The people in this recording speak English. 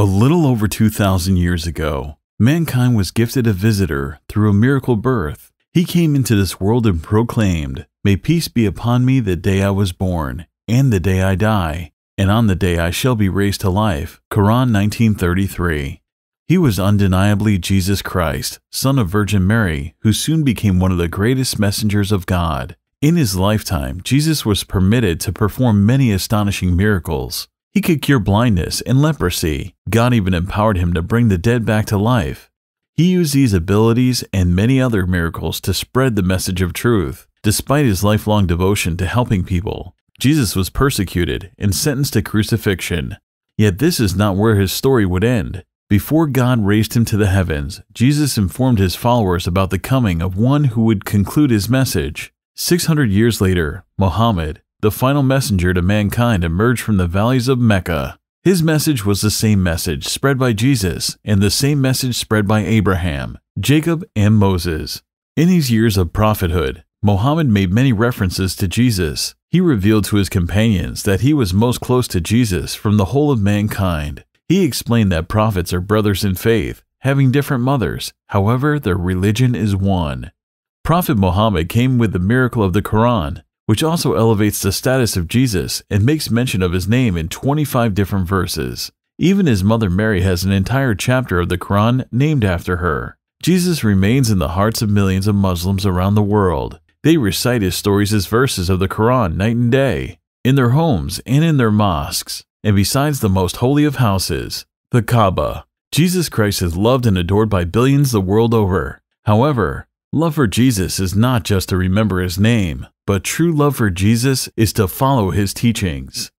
A little over 2,000 years ago, mankind was gifted a visitor through a miracle birth. He came into this world and proclaimed, May peace be upon me the day I was born, and the day I die, and on the day I shall be raised to life. Quran 1933. He was undeniably Jesus Christ, son of Virgin Mary, who soon became one of the greatest messengers of God. In his lifetime, Jesus was permitted to perform many astonishing miracles. He could cure blindness and leprosy. God even empowered him to bring the dead back to life. He used these abilities and many other miracles to spread the message of truth, despite his lifelong devotion to helping people. Jesus was persecuted and sentenced to crucifixion. Yet this is not where his story would end. Before God raised him to the heavens, Jesus informed his followers about the coming of one who would conclude his message. 600 years later, Muhammad, the final messenger to mankind emerged from the valleys of Mecca. His message was the same message spread by Jesus and the same message spread by Abraham, Jacob, and Moses. In his years of prophethood, Mohammed made many references to Jesus. He revealed to his companions that he was most close to Jesus from the whole of mankind. He explained that prophets are brothers in faith, having different mothers. However, their religion is one. Prophet Muhammad came with the miracle of the Quran, which also elevates the status of Jesus and makes mention of his name in 25 different verses. Even his mother Mary has an entire chapter of the Quran named after her. Jesus remains in the hearts of millions of Muslims around the world. They recite his stories as verses of the Quran night and day, in their homes and in their mosques, and besides the most holy of houses, the Kaaba. Jesus Christ is loved and adored by billions the world over. However, Love for Jesus is not just to remember his name, but true love for Jesus is to follow his teachings.